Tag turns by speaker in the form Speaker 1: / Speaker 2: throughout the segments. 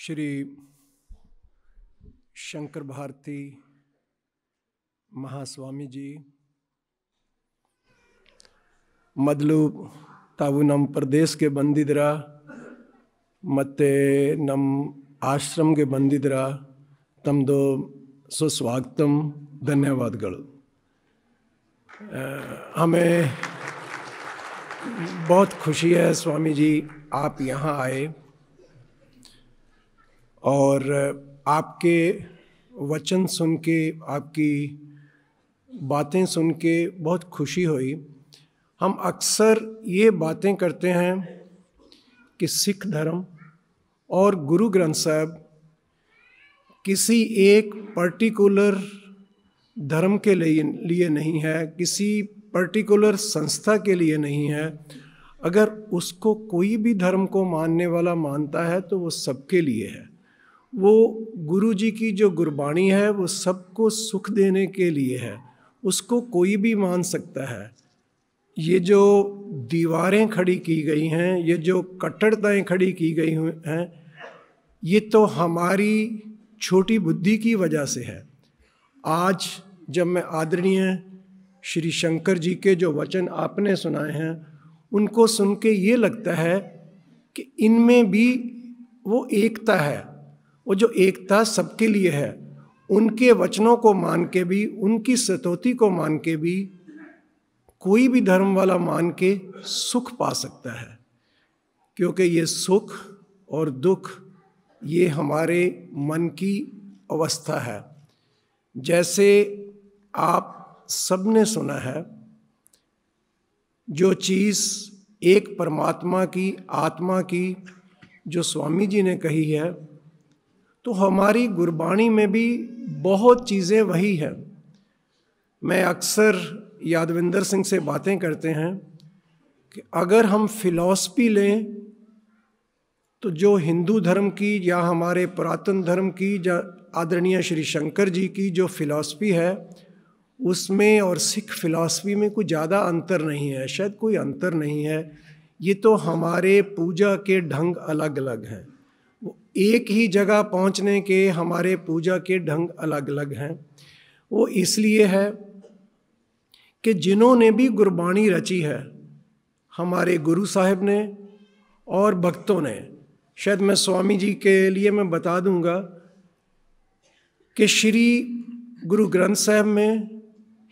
Speaker 1: श्री शंकर भारती महास्वामी जी मदलू ताबू नम प्रदेश के बंदिदरा मते नम आश्रम के तम तमदो सुस्वागतम ಧನ್ಯವಾದಗಳು हमें बहुत खुशी है स्वामी जी आप यहाँ आए और आपके वचन सुन के आपकी बातें सुन के बहुत खुशी हुई हम अक्सर ये बातें करते हैं कि सिख धर्म और गुरु ग्रंथ साहब किसी एक पर्टिकुलर धर्म के लिए लिए नहीं है किसी पर्टिकुलर संस्था के लिए नहीं है अगर उसको कोई भी धर्म को मानने वाला मानता है तो वो सबके लिए है वो गुरु जी की जो गुरबाणी है वो सबको सुख देने के लिए है उसको कोई भी मान सकता है ये जो दीवारें खड़ी की गई हैं ये जो कट्टरताएँ खड़ी की गई हैं ये तो हमारी छोटी बुद्धि की वजह से है आज जब मैं आदरणीय श्री शंकर जी के जो वचन आपने सुनाए हैं उनको सुन के ये लगता है कि इनमें भी वो एकता है वो जो एकता सबके लिए है उनके वचनों को मान के भी उनकी सतोती को मान के भी कोई भी धर्म वाला मान के सुख पा सकता है क्योंकि ये सुख और दुख ये हमारे मन की अवस्था है जैसे आप सबने सुना है जो चीज़ एक परमात्मा की आत्मा की जो स्वामी जी ने कही है तो हमारी गुरबाणी में भी बहुत चीज़ें वही हैं मैं अक्सर यादविंदर सिंह से बातें करते हैं कि अगर हम फिलॉसफी लें तो जो हिंदू धर्म की या हमारे पुरातन धर्म की या आदरणीय श्री शंकर जी की जो फिलॉसफी है उसमें और सिख फिलॉसफी में कोई ज़्यादा अंतर नहीं है शायद कोई अंतर नहीं है ये तो हमारे पूजा के ढंग अलग अलग हैं एक ही जगह पहुंचने के हमारे पूजा के ढंग अलग अलग हैं वो इसलिए है कि जिन्होंने भी गुरबाणी रची है हमारे गुरु साहब ने और भक्तों ने शायद मैं स्वामी जी के लिए मैं बता दूंगा कि श्री गुरु ग्रंथ साहब में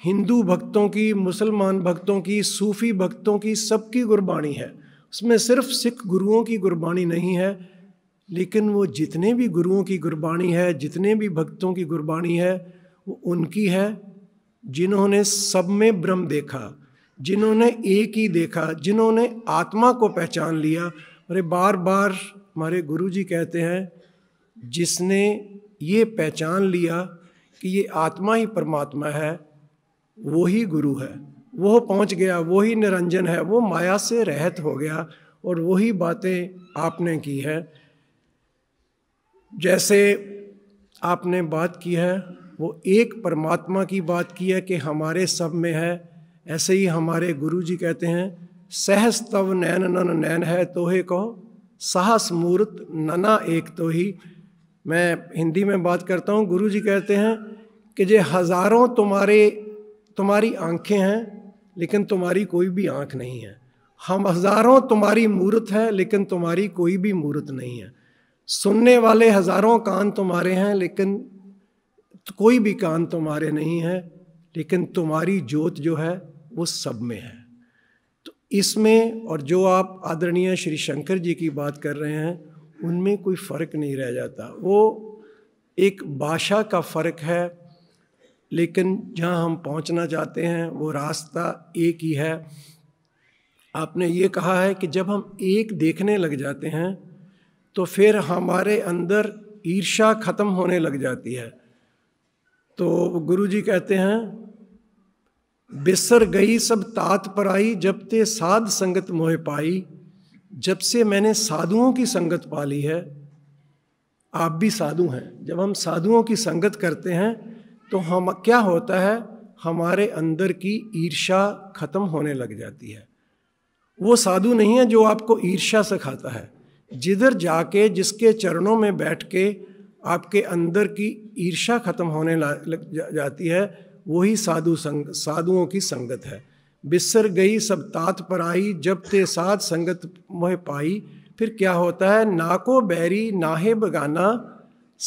Speaker 1: हिंदू भक्तों की मुसलमान भक्तों की सूफ़ी भक्तों की सबकी गुरबाणी है उसमें सिर्फ सिख गुरुओं की गुरबाणी नहीं है लेकिन वो जितने भी गुरुओं की गुरबाणी है जितने भी भक्तों की गुरबाणी है वो उनकी है जिन्होंने सब में ब्रह्म देखा जिन्होंने एक ही देखा जिन्होंने आत्मा को पहचान लिया अरे बार बार हमारे गुरु जी कहते हैं जिसने ये पहचान लिया कि ये आत्मा ही परमात्मा है वो ही गुरु है वो पहुंच गया वो ही निरंजन है वो माया से रहत हो गया और वही बातें आपने की है जैसे आपने बात की है वो एक परमात्मा की बात की है कि हमारे सब में है ऐसे ही हमारे गुरु जी कहते हैं सहस तव नैन नन नैन है तोहे कहो साहस मूर्त नना एक तो ही मैं हिंदी में बात करता हूँ गुरु जी कहते हैं कि जे हज़ारों तुम्हारे तुम्हारी आंखें हैं लेकिन तुम्हारी कोई भी आंख नहीं है हम हज़ारों तुम्हारी मूर्त है लेकिन तुम्हारी कोई भी मूर्त नहीं है सुनने वाले हज़ारों कान तुम्हारे हैं लेकिन कोई भी कान तुम्हारे नहीं है लेकिन तुम्हारी जोत जो है वो सब में है तो इसमें और जो आप आदरणीय श्री शंकर जी की बात कर रहे हैं उनमें कोई फ़र्क नहीं रह जाता वो एक भाषा का फ़र्क है लेकिन जहाँ हम पहुँचना चाहते हैं वो रास्ता एक ही है आपने ये कहा है कि जब हम एक देखने लग जाते हैं तो फिर हमारे अंदर ईर्षा ख़त्म होने लग जाती है तो गुरु जी कहते हैं बिसर गई सब तात पर आई जब ते साध संगत मोह पाई जब से मैंने साधुओं की संगत पाली है आप भी साधु हैं जब हम साधुओं की संगत करते हैं तो हम क्या होता है हमारे अंदर की ईर्षा ख़त्म होने लग जाती है वो साधु नहीं है जो आपको ईर्षा सिखाता है जिधर जाके जिसके चरणों में बैठ के आपके अंदर की ईर्षा खत्म होने लग जा, जाती है वही साधु संग साधुओं की संगत है बिस्सर गई सब तात पर आई जब ते साध संगत मोह पाई फिर क्या होता है ना को बैरी नाहे बगाना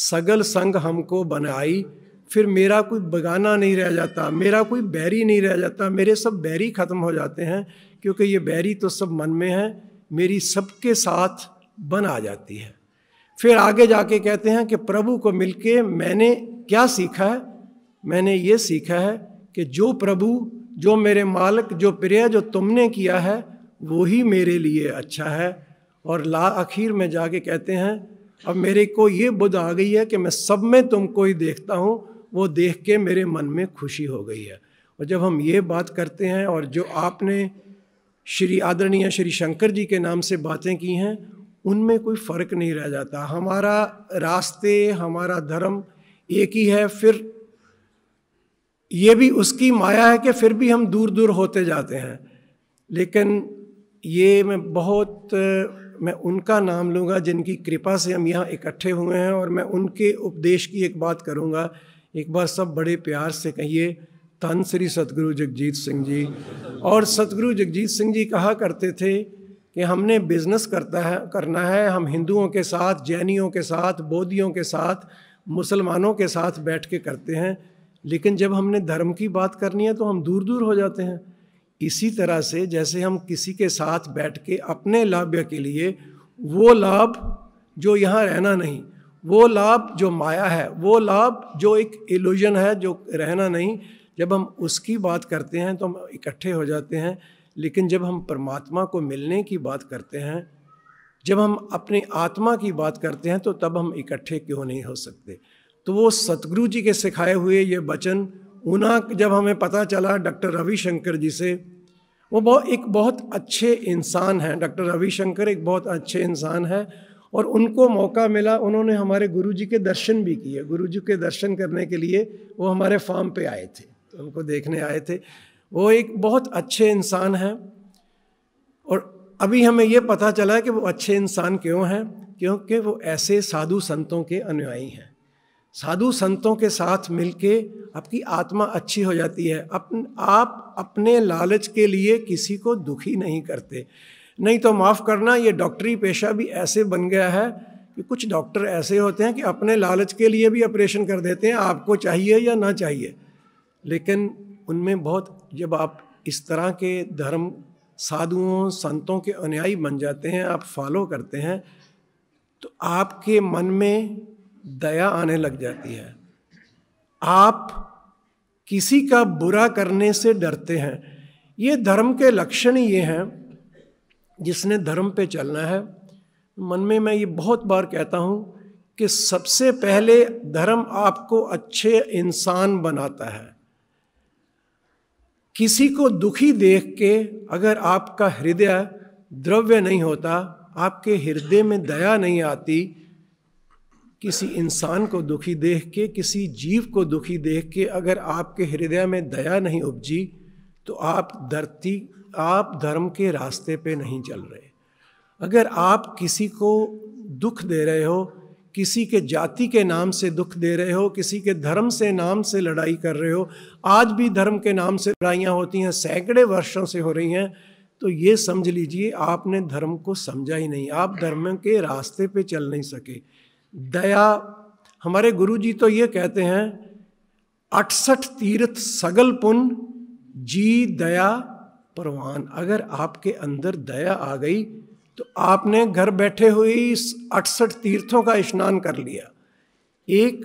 Speaker 1: सगल संग हमको बनाई फिर मेरा कोई बगाना नहीं रह जाता मेरा कोई बैरी नहीं रह जाता मेरे सब बैरी ख़त्म हो जाते हैं क्योंकि ये बैरी तो सब मन में है मेरी सबके साथ बन आ जाती है फिर आगे जाके कहते हैं कि प्रभु को मिलके मैंने क्या सीखा है मैंने ये सीखा है कि जो प्रभु जो मेरे मालिक जो प्रिय जो तुमने किया है वो ही मेरे लिए अच्छा है और ला आखिर में जाके कहते हैं अब मेरे को ये बुद्ध आ गई है कि मैं सब में तुमको ही देखता हूँ वो देख के मेरे मन में खुशी हो गई है और जब हम ये बात करते हैं और जो आपने श्री आदरणीय श्री शंकर जी के नाम से बातें की हैं उनमें कोई फ़र्क नहीं रह जाता हमारा रास्ते हमारा धर्म एक ही है फिर ये भी उसकी माया है कि फिर भी हम दूर दूर होते जाते हैं लेकिन ये मैं बहुत मैं उनका नाम लूँगा जिनकी कृपा से हम यहाँ इकट्ठे हुए हैं और मैं उनके उपदेश की एक बात करूँगा एक बार सब बड़े प्यार से कहिए तन श्री सतगुरु जगजीत सिंह जी और सतगुरु जगजीत सिंह जी कहा करते थे कि हमने बिज़नेस करता है करना है हम हिंदुओं के साथ जैनियों के साथ बौद्धियों के साथ मुसलमानों के साथ बैठ के करते हैं लेकिन जब हमने धर्म की बात करनी है तो हम दूर दूर हो जाते हैं इसी तरह से जैसे हम किसी के साथ बैठ के अपने लाभ्य के लिए वो लाभ जो यहाँ रहना नहीं वो लाभ जो माया है वो लाभ जो एक इल्यूजन है जो रहना नहीं जब हम उसकी बात करते हैं तो हम इकट्ठे हो जाते हैं लेकिन जब हम परमात्मा को मिलने की बात करते हैं जब हम अपनी आत्मा की बात करते हैं तो तब हम इकट्ठे क्यों नहीं हो सकते तो वो सतगुरु जी के सिखाए हुए ये वचन ऊना जब हमें पता चला डॉक्टर रविशंकर जी से वो बहुत एक बहुत अच्छे इंसान हैं डॉक्टर रविशंकर एक बहुत अच्छे इंसान हैं और उनको मौका मिला उन्होंने हमारे गुरु जी के दर्शन भी किए गुरु जी के दर्शन करने के लिए वो हमारे फार्म पे आए थे तो उनको देखने आए थे वो एक बहुत अच्छे इंसान हैं और अभी हमें ये पता चला कि वो अच्छे इंसान क्यों हैं क्योंकि वो ऐसे साधु संतों के अनुयायी हैं साधु संतों के साथ मिलके आपकी आत्मा अच्छी हो जाती है अपन आप अपने लालच के लिए किसी को दुखी नहीं करते नहीं तो माफ़ करना ये डॉक्टरी पेशा भी ऐसे बन गया है कि कुछ डॉक्टर ऐसे होते हैं कि अपने लालच के लिए भी ऑपरेशन कर देते हैं आपको चाहिए या ना चाहिए लेकिन उनमें बहुत जब आप इस तरह के धर्म साधुओं संतों के अनुयायी बन जाते हैं आप फॉलो करते हैं तो आपके मन में दया आने लग जाती है आप किसी का बुरा करने से डरते हैं ये धर्म के लक्षण ये हैं जिसने धर्म पे चलना है मन में मैं ये बहुत बार कहता हूँ कि सबसे पहले धर्म आपको अच्छे इंसान बनाता है किसी को दुखी देख के अगर आपका हृदय द्रव्य नहीं होता आपके हृदय में दया नहीं आती किसी इंसान को दुखी देख के किसी जीव को दुखी देख के अगर आपके हृदय में दया नहीं उपजी तो आप धरती आप धर्म के रास्ते पे नहीं चल रहे अगर आप किसी को दुख दे रहे हो किसी के जाति के नाम से दुख दे रहे हो किसी के धर्म से नाम से लड़ाई कर रहे हो आज भी धर्म के नाम से लड़ाइयाँ होती हैं सैकड़े वर्षों से हो रही हैं तो ये समझ लीजिए आपने धर्म को समझा ही नहीं आप धर्म के रास्ते पे चल नहीं सके दया हमारे गुरु जी तो ये कहते हैं अठसठ तीर्थ सगल पुन जी दया परवान अगर आपके अंदर दया आ गई तो आपने घर बैठे हुए इस अड़सठ तीर्थों का स्नान कर लिया एक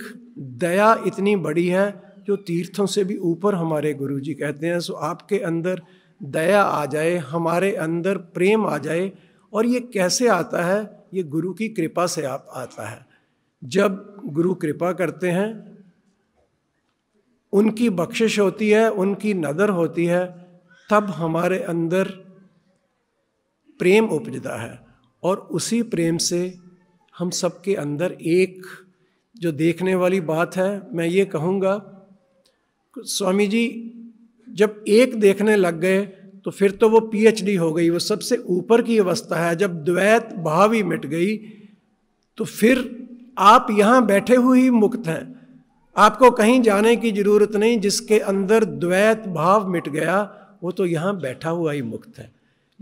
Speaker 1: दया इतनी बड़ी है जो तीर्थों से भी ऊपर हमारे गुरु जी कहते हैं सो आपके अंदर दया आ जाए हमारे अंदर प्रेम आ जाए और ये कैसे आता है ये गुरु की कृपा से आप आता है जब गुरु कृपा करते हैं उनकी बख्शिश होती है उनकी नदर होती है तब हमारे अंदर प्रेम उपजता है और उसी प्रेम से हम सबके अंदर एक जो देखने वाली बात है मैं ये कहूँगा स्वामी जी जब एक देखने लग गए तो फिर तो वो पीएचडी हो गई वो सबसे ऊपर की अवस्था है जब द्वैत भाव ही मिट गई तो फिर आप यहाँ बैठे हुए ही मुक्त हैं आपको कहीं जाने की ज़रूरत नहीं जिसके अंदर द्वैत भाव मिट गया वो तो यहाँ बैठा हुआ ही मुक्त है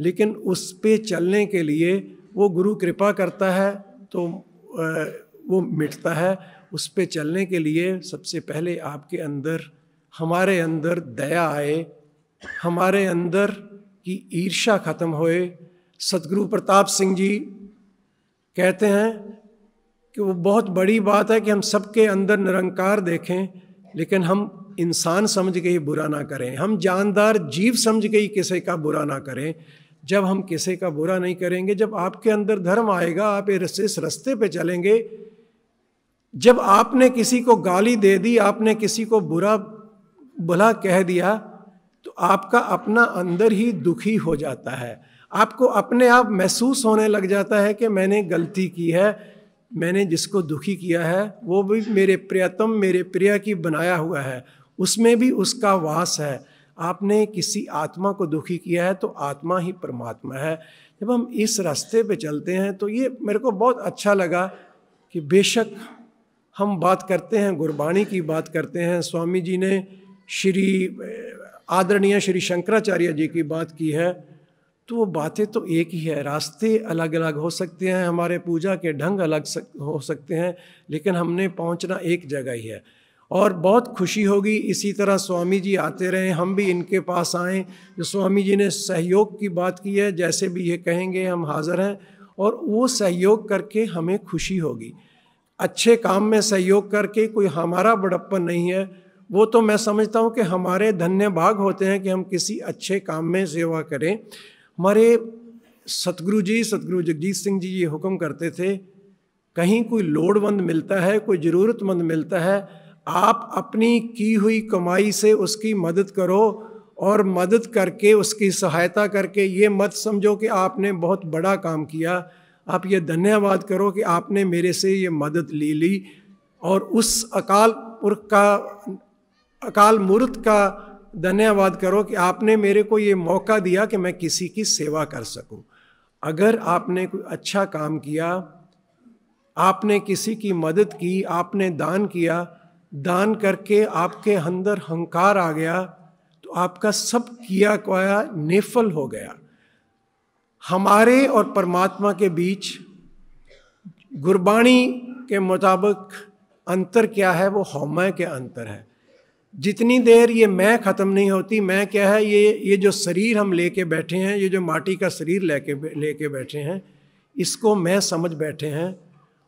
Speaker 1: लेकिन उस पे चलने के लिए वो गुरु कृपा करता है तो वो मिटता है उस पे चलने के लिए सबसे पहले आपके अंदर हमारे अंदर दया आए हमारे अंदर की ईर्षा ख़त्म होए सतगुरु प्रताप सिंह जी कहते हैं कि वो बहुत बड़ी बात है कि हम सबके अंदर निरंकार देखें लेकिन हम इंसान समझ के ही बुरा ना करें हम जानदार जीव समझ के ही किसी का बुरा ना करें जब हम किसी का बुरा नहीं करेंगे जब आपके अंदर धर्म आएगा आप इस रस्ते पे चलेंगे जब आपने किसी को गाली दे दी आपने किसी को बुरा भला कह दिया तो आपका अपना अंदर ही दुखी हो जाता है आपको अपने आप महसूस होने लग जाता है कि मैंने गलती की है मैंने जिसको दुखी किया है वो भी मेरे प्रियतम मेरे प्रिय की बनाया हुआ है उसमें भी उसका वास है आपने किसी आत्मा को दुखी किया है तो आत्मा ही परमात्मा है जब हम इस रास्ते पे चलते हैं तो ये मेरे को बहुत अच्छा लगा कि बेशक हम बात करते हैं गुरबाणी की बात करते हैं स्वामी जी ने श्री आदरणीय श्री शंकराचार्य जी की बात की है तो वो बातें तो एक ही है रास्ते अलग अलग हो सकते हैं हमारे पूजा के ढंग अलग सक, हो सकते हैं लेकिन हमने पहुंचना एक जगह ही है और बहुत खुशी होगी इसी तरह स्वामी जी आते रहें हम भी इनके पास आएँ जो स्वामी जी ने सहयोग की बात की है जैसे भी ये कहेंगे हम हाज़र हैं और वो सहयोग करके हमें खुशी होगी अच्छे काम में सहयोग करके कोई हमारा बड़प्पन नहीं है वो तो मैं समझता हूँ कि हमारे धन्य भाग होते हैं कि हम किसी अच्छे काम में सेवा करें हमारे सतगुरु जी सतगुरु जगजीत सिंह जी ये हुक्म करते थे कहीं कोई लोड़मंद मिलता है कोई ज़रूरतमंद मिलता है आप अपनी की हुई कमाई से उसकी मदद करो और मदद करके उसकी सहायता करके ये मत समझो कि आपने बहुत बड़ा काम किया आप ये धन्यवाद करो कि आपने मेरे से ये मदद ले ली और उस अकाल पुरख का अकाल मूर्त का धन्यवाद करो कि आपने मेरे को ये मौका दिया कि मैं किसी की सेवा कर सकूं अगर आपने कोई अच्छा काम किया आपने किसी की मदद की आपने दान किया दान करके आपके अंदर हंकार आ गया तो आपका सब किया कोया नेफल हो गया हमारे और परमात्मा के बीच गुरबाणी के मुताबिक अंतर क्या है वो हौमय के अंतर है जितनी देर ये मैं ख़त्म नहीं होती मैं क्या है ये ये जो शरीर हम लेके बैठे हैं ये जो माटी का शरीर लेके लेके बैठे हैं इसको मैं समझ बैठे हैं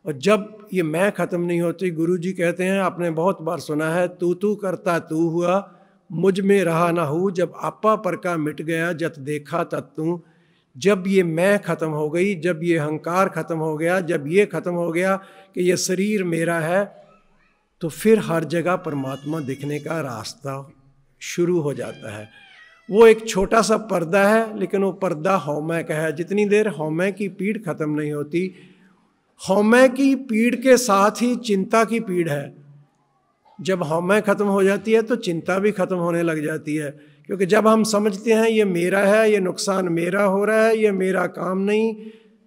Speaker 1: और जब ये मैं ख़त्म नहीं होती गुरु जी कहते हैं आपने बहुत बार सुना है तू तू करता तू हुआ मुझ में रहा ना हूँ जब आपा पर का मिट गया जत देखा तत् तू जब ये मैं ख़त्म हो गई जब ये अहंकार ख़त्म हो गया जब ये ख़त्म हो गया कि ये शरीर मेरा है तो फिर हर जगह परमात्मा दिखने का रास्ता शुरू हो जाता है वो एक छोटा सा पर्दा है लेकिन वो पर्दा होमय का है जितनी देर होमय की पीड़ ख़त्म नहीं होती होमे की पीड़ के साथ ही चिंता की पीड़ है जब होमे ख़त्म हो जाती है तो चिंता भी ख़त्म होने लग जाती है क्योंकि जब हम समझते हैं ये मेरा है ये नुकसान मेरा हो रहा है ये मेरा काम नहीं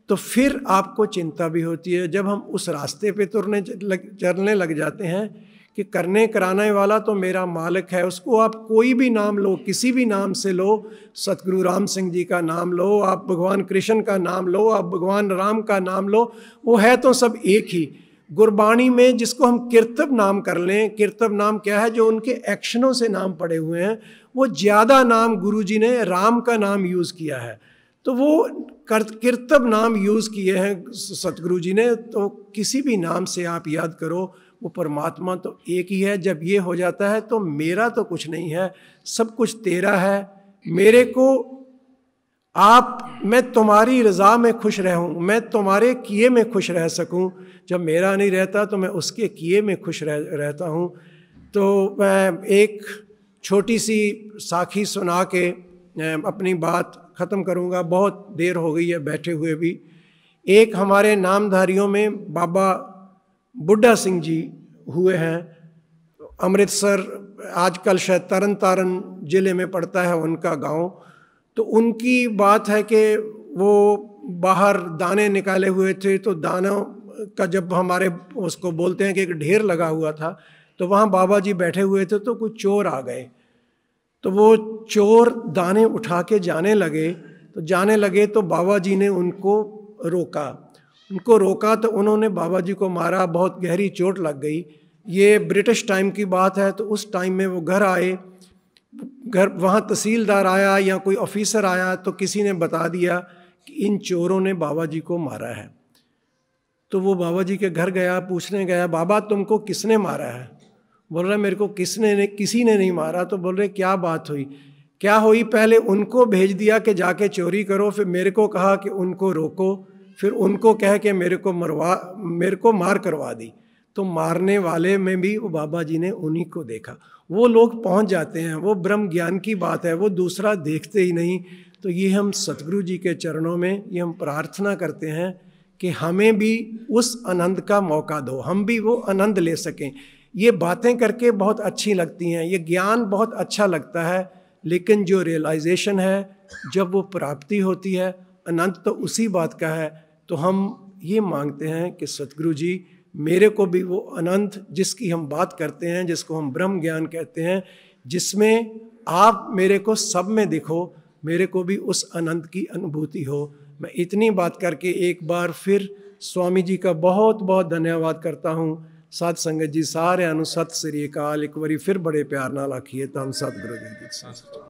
Speaker 1: तो फिर आपको चिंता भी होती है जब हम उस रास्ते पे तुरने चलने लग जाते हैं कि करने कराने वाला तो मेरा मालिक है उसको आप कोई भी नाम लो किसी भी नाम से लो सतगुरु राम सिंह जी का नाम लो आप भगवान कृष्ण का नाम लो आप भगवान राम का नाम लो वो है तो सब एक ही गुरबाणी में जिसको हम कीर्तव नाम कर लें कीर्तव नाम क्या है जो उनके एक्शनों से नाम पड़े हुए हैं वो ज़्यादा नाम गुरु जी ने राम का नाम यूज़ किया है तो वो कीर्तव नाम यूज़ किए हैं सतगुरु जी ने तो किसी भी नाम से आप याद करो वो परमात्मा तो एक ही है जब ये हो जाता है तो मेरा तो कुछ नहीं है सब कुछ तेरा है मेरे को आप मैं तुम्हारी रज़ा में खुश रहूं मैं तुम्हारे किए में खुश रह सकूं जब मेरा नहीं रहता तो मैं उसके किए में खुश रह रहता हूं तो मैं एक छोटी सी साखी सुना के अपनी बात ख़त्म करूंगा बहुत देर हो गई है बैठे हुए भी एक हमारे नामधारियों में बाबा बुड्ढा सिंह जी हुए हैं अमृतसर आजकल शायद तरन तारण ज़िले में पड़ता है उनका गांव तो उनकी बात है कि वो बाहर दाने निकाले हुए थे तो दानों का जब हमारे उसको बोलते हैं कि एक ढेर लगा हुआ था तो वहाँ बाबा जी बैठे हुए थे तो कुछ चोर आ गए तो वो चोर दाने उठा के जाने लगे तो जाने लगे तो बाबा जी ने उनको रोका उनको रोका तो उन्होंने बाबा जी को मारा बहुत गहरी चोट लग गई ये ब्रिटिश टाइम की बात है तो उस टाइम में वो घर आए घर वहाँ तहसीलदार आया या कोई ऑफिसर आया तो किसी ने बता दिया कि इन चोरों ने बाबा जी को मारा है तो वो बाबा जी के घर गया पूछने गया बाबा तुमको किसने मारा है बोल रहा मेरे को किसने ने किसी ने नहीं मारा तो बोल रहे क्या बात हुई क्या हुई पहले उनको भेज दिया कि जाके चोरी करो फिर मेरे को कहा कि उनको रोको फिर उनको कह के मेरे को मरवा मेरे को मार करवा दी तो मारने वाले में भी वो बाबा जी ने उन्हीं को देखा वो लोग पहुंच जाते हैं वो ब्रह्म ज्ञान की बात है वो दूसरा देखते ही नहीं तो ये हम सतगुरु जी के चरणों में ये हम प्रार्थना करते हैं कि हमें भी उस आनंद का मौका दो हम भी वो आनंद ले सकें ये बातें करके बहुत अच्छी लगती हैं ये ज्ञान बहुत अच्छा लगता है लेकिन जो रियलाइजेशन है जब वो प्राप्ति होती है आनंद तो उसी बात का है तो हम ये मांगते हैं कि सतगुरु जी मेरे को भी वो अनंत जिसकी हम बात करते हैं जिसको हम ब्रह्म ज्ञान कहते हैं जिसमें आप मेरे को सब में दिखो मेरे को भी उस अनंत की अनुभूति हो मैं इतनी बात करके एक बार फिर स्वामी जी का बहुत बहुत धन्यवाद करता हूँ ਸਾਧ संगत जी सारे ਨੂੰ ਸਤਿ ਸ੍ਰੀ ਅਕਾਲ ਇੱਕ ਵਾਰੀ ਫਿਰ ਬੜੇ ਪਿਆਰ ਨਾਲ ਆਖੀਏ ਤਾਂ सतगुरु जी